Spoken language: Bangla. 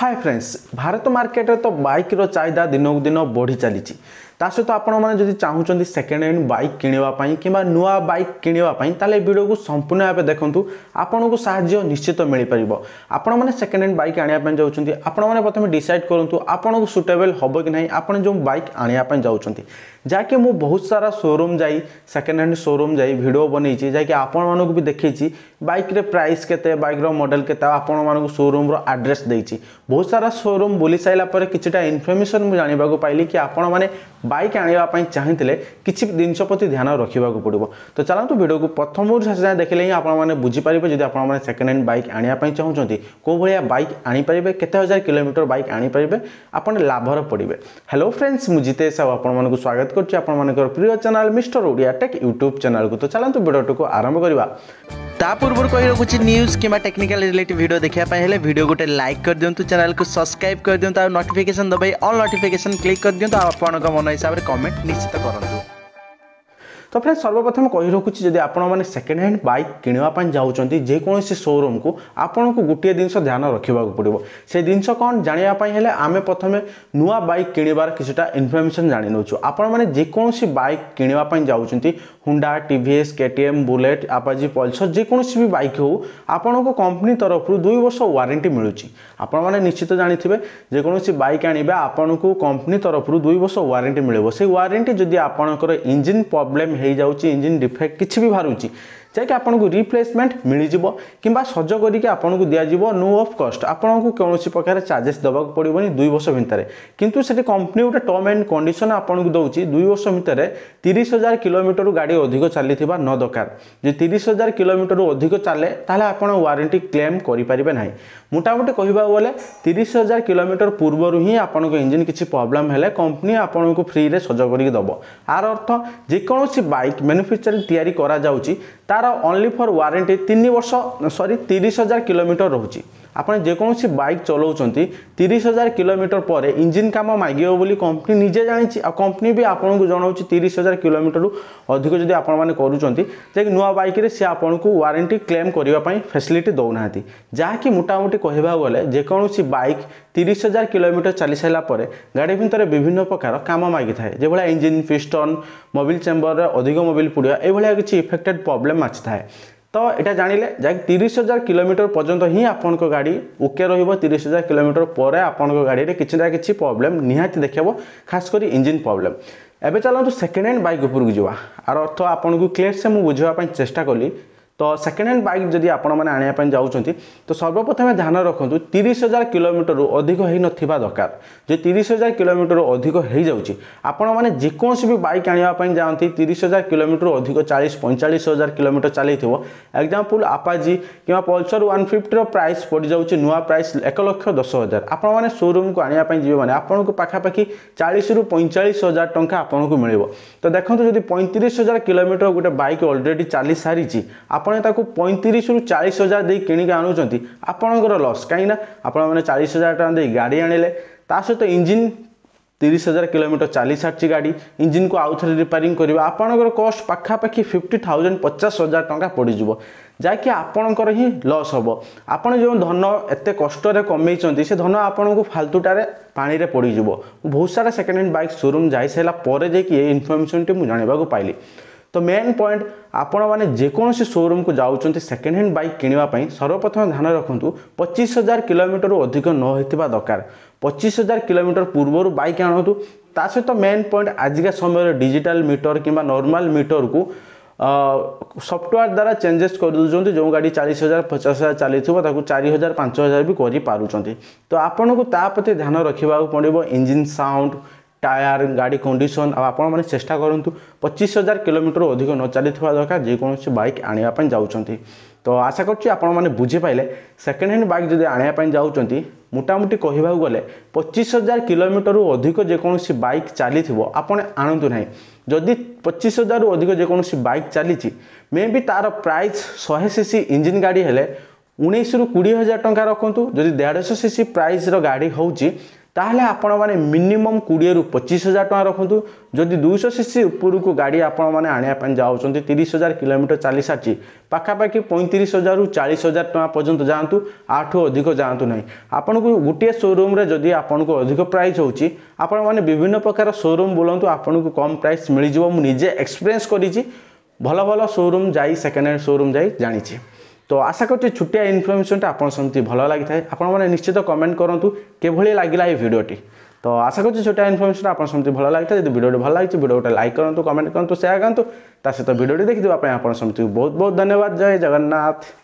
ହାଏ ଫ୍ରେଣ୍ଡସ୍ ଭାରତ ମାର୍କେଟରେ ତ ବାଇକ୍ର ଚାହିଦା ଦିନକୁ ଦିନ ବଢ଼ି ଚାଲିଛି ତା ସହିତ ଆପଣମାନେ ଯଦି ଚାହୁଁଛନ୍ତି ସେକେଣ୍ଡ ହ୍ୟାଣ୍ଡ ବାଇକ୍ କିଣିବା ପାଇଁ କିମ୍ବା ନୂଆ ବାଇକ୍ କିଣିବା ପାଇଁ ତାହେଲେ ଏ ଭିଡ଼ିଓକୁ ସମ୍ପୂର୍ଣ୍ଣ ଭାବେ ଦେଖନ୍ତୁ ଆପଣଙ୍କୁ ସାହାଯ୍ୟ ନିଶ୍ଚିତ ମିଳିପାରିବ ଆପଣମାନେ ସେକେଣ୍ଡ ହ୍ୟାଣ୍ଡ ବାଇକ୍ ଆଣିବା ପାଇଁ ଯାଉଛନ୍ତି ଆପଣମାନେ ପ୍ରଥମେ ଡିସାଇଡ଼ କରନ୍ତୁ ଆପଣଙ୍କୁ ସୁଟେବଲ୍ ହେବ କି ନାହିଁ ଆପଣ ଯେଉଁ ବାଇକ୍ ଆଣିବା ପାଇଁ ଯାଉଛନ୍ତି ଯାହାକି ମୁଁ ବହୁତ ସାରା ସୋରୁମ୍ ଯାଇ ସେକେଣ୍ଡ ହ୍ୟାଣ୍ଡ ସୋରୁମ୍ ଯାଇ ଭିଡ଼ିଓ ବନେଇଛି ଯାହାକି ଆପଣମାନଙ୍କୁ ବି ଦେଖେଇଛି ବାଇକ୍ରେ ପ୍ରାଇସ୍ କେତେ ବାଇକ୍ର ମଡ଼େଲ୍ କେତେ ଆପଣମାନଙ୍କୁ ସୋରୁମ୍ର ଆଡ୍ରେସ୍ ଦେଇଛି বহু সরা শোরুম বুলিসাইলা পর কিচিটা ইনফরমেশন মু জানিবাকু পাইলি কি আপন মানে বাইক আনিবা পই চাহিতলে কিচি দিনসপতি ধ্যান রাখিবাকু পডিব তো চালান্ত ভিডিওକୁ প্রথমৰ সাজে দেখিলেই আপন মানে বুজি পারিবে যদি আপন মানে সেকেন্ড হ্যান্ড বাইক আনিয়া পই চাউচন্তি কোৱা বাইক আনি পইবে কিতা হাজাৰ কিলোমিটাৰ বাইক আনি পইবে আপন লাভৰ পডিব হ্যালো ফ্ৰেণ্ডস মু জিতেশ আপ আপন মানক স্বাগাত কৰ্চি আপন মানেৰ প্ৰিয় channel mister Odia tech YouTube চনালକୁ তো চালান্ত ভিডিওটোক আৰম্ভ কৰিব ता पूर्व रखुच्छी न्यूज कि टेक्निकाल रिलेटेड भिड देखा हेल्ले भिड गोटे लाइक कर दिंतु चैनल को सब्सक्राइब कर दिखाँ आ नोटिफिकेसन दबाई अल नोटिफिकेसन क्लिक कर दिंतु आपन मन हिसाब से कमेंट निश्चित करूँ তো ଫ୍ରେଣ୍ଡ ସର୍ବପ୍ରଥମେ କହି ରଖୁଛି ଯଦି ଆପଣମାନେ ସେକେଣ୍ଡ ହ୍ୟାଣ୍ଡ ବାଇକ୍ କିଣିବା ପାଇଁ ଯାଉଛନ୍ତି ଯେକୌଣସି ସୋରୁମ୍କୁ ଆପଣଙ୍କୁ ଗୋଟିଏ ଜିନିଷ ଧ୍ୟାନ ରଖିବାକୁ ପଡ଼ିବ ସେ ଜିନିଷ କ'ଣ ଜାଣିବା ପାଇଁ ହେଲେ ଆମେ ପ୍ରଥମେ ନୂଆ ବାଇକ୍ କିଣିବାର କିଛିଟା ଇନଫର୍ମେସନ୍ ଜାଣିନେଉଛୁ ଆପଣମାନେ ଯେକୌଣସି ବାଇକ୍ କିଣିବା ପାଇଁ ଯାଉଛନ୍ତି Honda T V S KTM Bullet Apache Pulsar ଯେକୌଣସି ବି ବାଇକ୍ ହେଉ ଆପଣଙ୍କୁ କମ୍ପାନୀ ତରଫରୁ ଦୁଇ ବର୍ଷ ୱାରେଣ୍ଟି ମିଳୁଛି ଆପଣମାନେ ନିଶ୍ଚିତ ଜାଣିଥିବେ ଯେକୌଣସି ବାଇକ୍ ଆଣିବେ ଆପଣଙ୍କୁ କମ୍ପାନୀ ତରଫରୁ ଦୁଇ ବର୍ଷ ୱାରେଣ୍ଟି ମିଳିବ ସେଇ ୱାରେଣ୍ଟି ଯଦି ଆପଣଙ୍କର ଇଞ୍ଜିନ୍ ପ୍ରୋବ୍ଲେମ୍ ହେଇଯାଉଛି ଇଞ୍ଜିନ୍ ଡିଫେକ୍ଟ କିଛି ବି ବାହାରୁଛି ଯାହାକି ଆପଣଙ୍କୁ ରିପ୍ଲେସମେଣ୍ଟ ମିଳିଯିବ କିମ୍ବା ସଜ କରିକି ଆପଣଙ୍କୁ ଦିଆଯିବ ନୋ ଅଫ୍ କଷ୍ଟ ଆପଣଙ୍କୁ କୌଣସି ପ୍ରକାର ଚାର୍ଜେସ୍ ଦେବାକୁ ପଡ଼ିବନି ଦୁଇ ବର୍ଷ ଭିତରେ କିନ୍ତୁ ସେଠି କମ୍ପାନୀ ଗୋଟେ ଟର୍ମ ଆଣ୍ଡ କଣ୍ଡିସନ୍ ଆପଣଙ୍କୁ ଦେଉଛି ଦୁଇ ବର୍ଷ ଭିତରେ ତିରିଶ ହଜାର କିଲୋମିଟରରୁ ଗାଡ଼ି ଅଧିକ ଚାଲିଥିବା ନ ଦରକାର ଯଦି ତିରିଶ ହଜାର କିଲୋମିଟରରୁ ଅଧିକ ଚାଲେ ତାହେଲେ ଆପଣ ୱାରେଣ୍ଟି କ୍ଲେମ୍ କରିପାରିବେ ନାହିଁ মোটামুটি କହିବାକୁ ଗଲେ ତିରିଶ ହଜାର କିଲୋମିଟର ପୂର୍ବରୁ ହିଁ ଆପଣଙ୍କ ଇଞ୍ଜିନ୍ କିଛି ପ୍ରୋବ୍ଲେମ୍ ହେଲେ କମ୍ପାନୀ ଆପଣଙ୍କୁ ଫ୍ରିରେ ସଜ କରିକି ଦେବ ଆର ଅର୍ଥ ଯେକୌଣସି ବାଇକ୍ ମ୍ୟାନୁଫ୍ୟାକ୍ଚରିଂ ତିଆରି କରାଯାଉଛି তার অনলি ফর ওয়ারেଣ୍ଟି ତିନି ବର୍ଷ ସରି ତିରିଶ ହଜାର କିଲୋମିଟର ରହୁଛି ଆପଣ ଯେକୌଣସି ବାଇକ୍ ଚଲାଉଛନ୍ତି ତିରିଶ ହଜାର କିଲୋମିଟର ପରେ ଇଞ୍ଜିନ୍ କାମ ମାଗିବ ବୋଲି କମ୍ପାନୀ ନିଜେ ଜାଣିଛି ଆଉ କମ୍ପାନୀ ବି ଆପଣଙ୍କୁ ଜଣାଉଛି ତିରିଶ ହଜାର କିଲୋମିଟରରୁ ଅଧିକ ଯଦି ଆପଣମାନେ କରୁଛନ୍ତି ଯାହାକି ନୂଆ ବାଇକ୍ରେ ସେ ଆପଣଙ୍କୁ ୱାରେଣ୍ଟି କ୍ଲେମ୍ କରିବା ପାଇଁ ଫ୍ୟାସିଲିଟି ଦେଉନାହାନ୍ତି ଯାହାକି মোটামুটি କହିବାକୁ ଗଲେ ଯେକୌଣସି ବାଇକ୍ ତିରିଶ ହଜାର କିଲୋମିଟର ଚାଲିସାରିଲା ପରେ ଗାଡ଼ି ଭିତରେ ବିଭିନ୍ନ ପ୍ରକାର କାମ ମାଗିଥାଏ ଯେଭଳିଆ ଇଞ୍ଜିନ୍ ପିଷ୍ଟନ୍ ମୋବିଲ୍ ଚେମ୍ବରରେ ଅଧିକ ମୋବିଲ୍ ପୋଡ଼ିବା ଏଇଭଳିଆ କିଛି ଇଫେକ୍ଟେଡ଼୍ ପ୍ରୋବ୍ଲେମ୍ ଆସିଥାଏ ତ ଏଇଟା ଜାଣିଲେ ଯାହାକି ତିରିଶ ହଜାର କିଲୋମିଟର ପର୍ଯ୍ୟନ୍ତ ହିଁ ଆପଣଙ୍କ ଗାଡ଼ି ଓକେ ରହିବ ତିରିଶ ହଜାର କିଲୋମିଟର ପରେ ଆପଣଙ୍କ ଗାଡ଼ିରେ କିଛି ନା କିଛି ପ୍ରୋବ୍ଲେମ୍ ନିହାତି ଦେଖେବ ଖାସ କରି ଇଞ୍ଜିନ୍ ପ୍ରୋବ୍ଲେମ୍ ଏବେ ଚାଲନ୍ତୁ ସେକେଣ୍ଡ ହ୍ୟାଣ୍ଡ ବାଇକ୍ ଉପରକୁ ଯିବା ଆର ଅର୍ଥ ଆପଣଙ୍କୁ କ୍ଲିୟର୍ ମୁଁ ବୁଝିବା ପାଇଁ ଚେଷ୍ଟା କଲି তো সেকেন্ড হ্যান্ড বাইক যদি আপনার আনবা যাচ্ছেন তো সর্বপ্রথমে ধ্যান রাখুন তিরিশ হাজার কিলোমিটর অধিক হয়ে নথিবা দরকার যে তিরিশ হাজার কিলোমিটর অধিক হয়ে যাচ্ছে আপনার মানে যেকোনসি বি বাইক আনবা যাতে তিরিশ হাজার কিলোমিটর অধিক চাশ পঁয়চাশ হাজার কিলোমিটর চালাইথিব এক্সাম্পল আপাজি কিংবা পলসর ওয়ান ফিফটির প্রাইস পড়ি যাচ্ছে নূয়া প্রাইস এক লক্ষ দশ হাজার আপনার মানে শোরুমক আনবা যাবে মানে আপনার পাখাপাখি চাশ রু পঁয়চাশ হাজার টাকা আপনার মিলব তো দেখুন যদি পঁয়ত্রিশ হাজার কিলোমিটর গোটে বাইক অলরেডি চালি সারিছি আপনার ଆପଣ ତାକୁ ପଇଁତିରିଶରୁ ଚାଳିଶ ହଜାର ଦେଇ କିଣିକି ଆଣୁଛନ୍ତି ଆପଣଙ୍କର ଲସ୍ କାହିଁକିନା ଆପଣମାନେ ଚାଳିଶ ହଜାର ଟଙ୍କା ଦେଇ ଗାଡ଼ି ଆଣିଲେ ତା ସହିତ ଇଞ୍ଜିନ୍ ତିରିଶ ହଜାର କିଲୋମିଟର ଚାଲି ସାରିଛି ଗାଡ଼ି ଇଞ୍ଜିନ୍କୁ ଆଉ ଥରେ ରିପେୟାରିଂ କରିବା ଆପଣଙ୍କର କଷ୍ଟ ପାଖାପାଖି ଫିଫ୍ଟି ଥାଉଜେଣ୍ଡ ପଚାଶ ହଜାର ଟଙ୍କା ପଡ଼ିଯିବ ଯାହାକି ଆପଣଙ୍କର ହିଁ ଲସ୍ ହେବ ଆପଣ ଯେଉଁ ଧନ ଏତେ କଷ୍ଟରେ କମେଇଛନ୍ତି ସେ ଧନ ଆପଣଙ୍କୁ ଫାଲତୁଟାରେ ପାଣିରେ ପଡ଼ିଯିବ ବହୁତ ସାରା ସେକେଣ୍ଡ ହ୍ୟାଣ୍ଡ ବାଇକ୍ ସୋରୁମ୍ ଯାଇସାରିଲା ପରେ ଯାଇକି ଏ ଇନଫର୍ମେସନ୍ଟି ମୁଁ ଜାଣିବାକୁ ପାଇଲି ତ ମେନ୍ ପଏଣ୍ଟ ଆପଣମାନେ ଯେକୌଣସି ସୋରୁମ୍କୁ ଯାଉଛନ୍ତି ସେକେଣ୍ଡ ହ୍ୟାଣ୍ଡ ବାଇକ୍ କିଣିବା ପାଇଁ ସର୍ବପ୍ରଥମେ ଧ୍ୟାନ ରଖନ୍ତୁ ପଚିଶ ହଜାର କିଲୋମିଟରରୁ ଅଧିକ ନ ହୋଇଥିବା ଦରକାର ପଚିଶ ହଜାର କିଲୋମିଟର ପୂର୍ବରୁ ବାଇକ୍ ଆଣନ୍ତୁ ତା ସହିତ ମେନ୍ ପଏଣ୍ଟ ଆଜିକା ସମୟରେ ଡିଜିଟାଲ ମିଟର କିମ୍ବା ନର୍ମାଲ ମିଟରକୁ ସଫ୍ଟୱେୟାର ଦ୍ୱାରା ଚେଞ୍ଜେସ୍ କରିଦେଉଛନ୍ତି ଯେଉଁ ଗାଡ଼ି ଚାଳିଶ ହଜାର ପଚାଶ ହଜାର ଚାଲିଥିବ ତାକୁ ଚାରି ହଜାର ପାଞ୍ଚ ହଜାର ବି କରିପାରୁଛନ୍ତି ତ ଆପଣଙ୍କୁ ତା ପ୍ରତି ଧ୍ୟାନ ରଖିବାକୁ ପଡ଼ିବ ଇଞ୍ଜିନ୍ ସାଉଣ୍ଡ টায়ার গাড়ি কন্ডিশন আপনার চেষ্টা করতু পঁচিশ হাজার কিলোমিটর অধিক ন চালি দরকার যেকোন বাইক আনবা যাচ্ছেন তো আশা করছি আপনার বুঝিপালে সেকেন্ড হ্যান্ড বাইক যদি আনবা যাচ্ছেন মোটামুটি কহবাক গেলে পঁচিশ হাজার কিলোমিটর অধিক যেকোন বাইক চালি আপনার আনতু না যদি পঁচিশ হাজার অধিক যেকোন বাইক চালিছি মে বি তার প্রাইস শহে সিসি ইঞ্জিন গাড়ি হলে ଉଣେଇଶରୁ କୋଡ଼ିଏ ହଜାର ଟଙ୍କା ରଖନ୍ତୁ ଯଦି ଦେଢ଼ଶହ ସି ସି ପ୍ରାଇସ୍ର ଗାଡ଼ି ହେଉଛି ତାହେଲେ ଆପଣମାନେ ମିନିମମ୍ କୋଡ଼ିଏରୁ ପଚିଶ ହଜାର ଟଙ୍କା ରଖନ୍ତୁ ଯଦି ଦୁଇଶହ ସିସି ଉପରକୁ ଗାଡ଼ି ଆପଣମାନେ ଆଣିବା ପାଇଁ ଯାଉଛନ୍ତି ତିରିଶ ହଜାର କିଲୋମିଟର ଚାଲିସାରିଛି ପାଖାପାଖି ପଇଁତିରିଶ ହଜାରରୁ ଚାଳିଶ ହଜାର ଟଙ୍କା ପର୍ଯ୍ୟନ୍ତ ଯାଆନ୍ତୁ ଆଠୁ ଅଧିକ ଯାଆନ୍ତୁ ନାହିଁ ଆପଣଙ୍କୁ ଗୋଟିଏ ସୋରୁମ୍ରେ ଯଦି ଆପଣଙ୍କୁ ଅଧିକ ପ୍ରାଇସ୍ ହେଉଛି ଆପଣମାନେ ବିଭିନ୍ନ ପ୍ରକାର ସୋରୁମ୍ ବୁଲନ୍ତୁ ଆପଣଙ୍କୁ କମ୍ ପ୍ରାଇସ୍ ମିଳିଯିବ ମୁଁ ନିଜେ ଏକ୍ସପିରିଏନ୍ସ କରିଛି ଭଲ ଭଲ ସୋରୁମ୍ ଯାଇ ସେକେଣ୍ଡ ହ୍ୟାଣ୍ଡ ସୋରୁମ୍ ଯାଇ ଜାଣିଛି তো আশা করছি ଛୋଟିଆ ଇନଫର୍ମେସନଟା ଆପଣ ସମସ୍ତଙ୍କୁ ଭଲ ଲାଗିଥାଏ ଆପଣମାନେ ନିଶ୍ଚିତ କମେଣ୍ଟ କରନ୍ତୁ କିଭଳି ଲାଗିଲା ଏ ଭିଡ଼ିଓଟି ତ ଆଶା କରୁଛି ଛୋଟିଆ ଇନଫର୍ମେସନଟା ଆପଣ ସମସ୍ତଙ୍କୁ ଭଲ ଲାଗିଥାଏ ଯଦି ଭିଡ଼ିଓଟି ଭଲ ଲାଗିଛି ଭିଡ଼ିଓଟା ଲାଇକ୍ କରନ୍ତୁ କମେଣ୍ଟ କରନ୍ତୁ ସେୟାର କରନ୍ତୁ ତା ସହିତ ଭିଡ଼ିଓଟି ଦେଖିଦେବା ପାଇଁ ଆପଣ ସମସ୍ତଙ୍କୁ ବହୁତ ବହୁତ ଧନ୍ୟବାଦ ଜୟ ଜଗନ୍ନାଥ